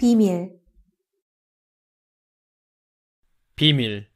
비밀 비밀